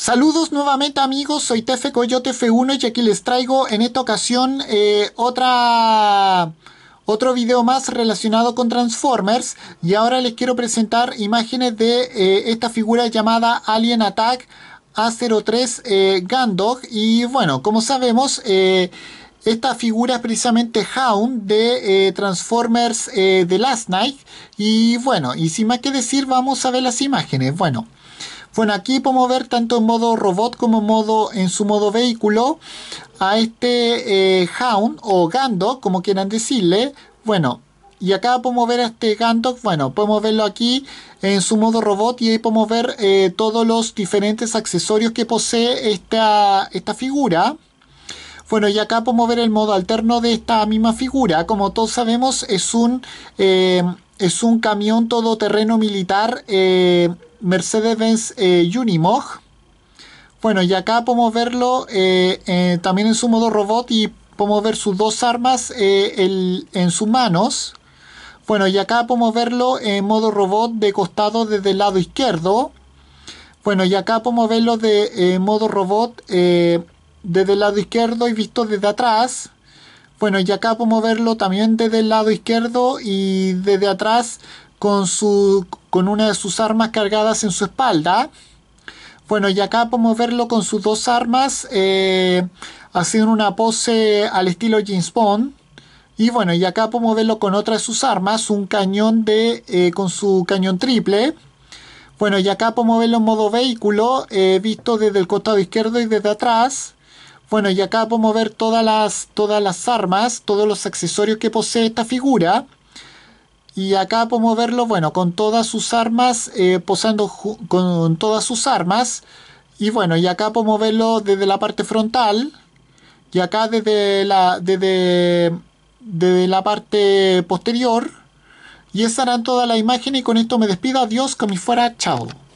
Saludos nuevamente amigos, soy Tefe Coyote F1 y aquí les traigo en esta ocasión eh, otra, otro video más relacionado con Transformers y ahora les quiero presentar imágenes de eh, esta figura llamada Alien Attack A03 eh, y bueno, como sabemos eh, esta figura es precisamente Hound de Transformers eh, The Last Night. Y bueno, y sin más que decir, vamos a ver las imágenes. Bueno, bueno, aquí podemos ver tanto en modo robot como en su modo vehículo a este eh, Hound o Gandok, como quieran decirle. Bueno, y acá podemos ver a este Gandalf, bueno, podemos verlo aquí en su modo robot y ahí podemos ver eh, todos los diferentes accesorios que posee esta, esta figura. Bueno, y acá podemos ver el modo alterno de esta misma figura. Como todos sabemos, es un, eh, es un camión todoterreno militar eh, Mercedes-Benz eh, Unimog. Bueno, y acá podemos verlo también en su modo robot y podemos ver sus dos armas en sus manos. Bueno, y acá podemos verlo en modo robot de costado desde el lado izquierdo. Bueno, y acá podemos verlo de modo robot desde el lado izquierdo y visto desde atrás. Bueno, y acá podemos verlo también desde el lado izquierdo y desde atrás con, su, con una de sus armas cargadas en su espalda. Bueno, y acá podemos verlo con sus dos armas eh, haciendo una pose al estilo James Bond. Y bueno, y acá podemos verlo con otra de sus armas, un cañón de, eh, con su cañón triple. Bueno, y acá podemos verlo en modo vehículo, eh, visto desde el costado izquierdo y desde atrás. Bueno, y acá podemos ver todas las, todas las armas, todos los accesorios que posee esta figura. Y acá puedo verlo, bueno, con todas sus armas, eh, posando con todas sus armas. Y bueno, y acá podemos verlo desde la parte frontal. Y acá desde la, la parte posterior. Y esa era toda la imagen y con esto me despido. Adiós, como me fuera. Chao.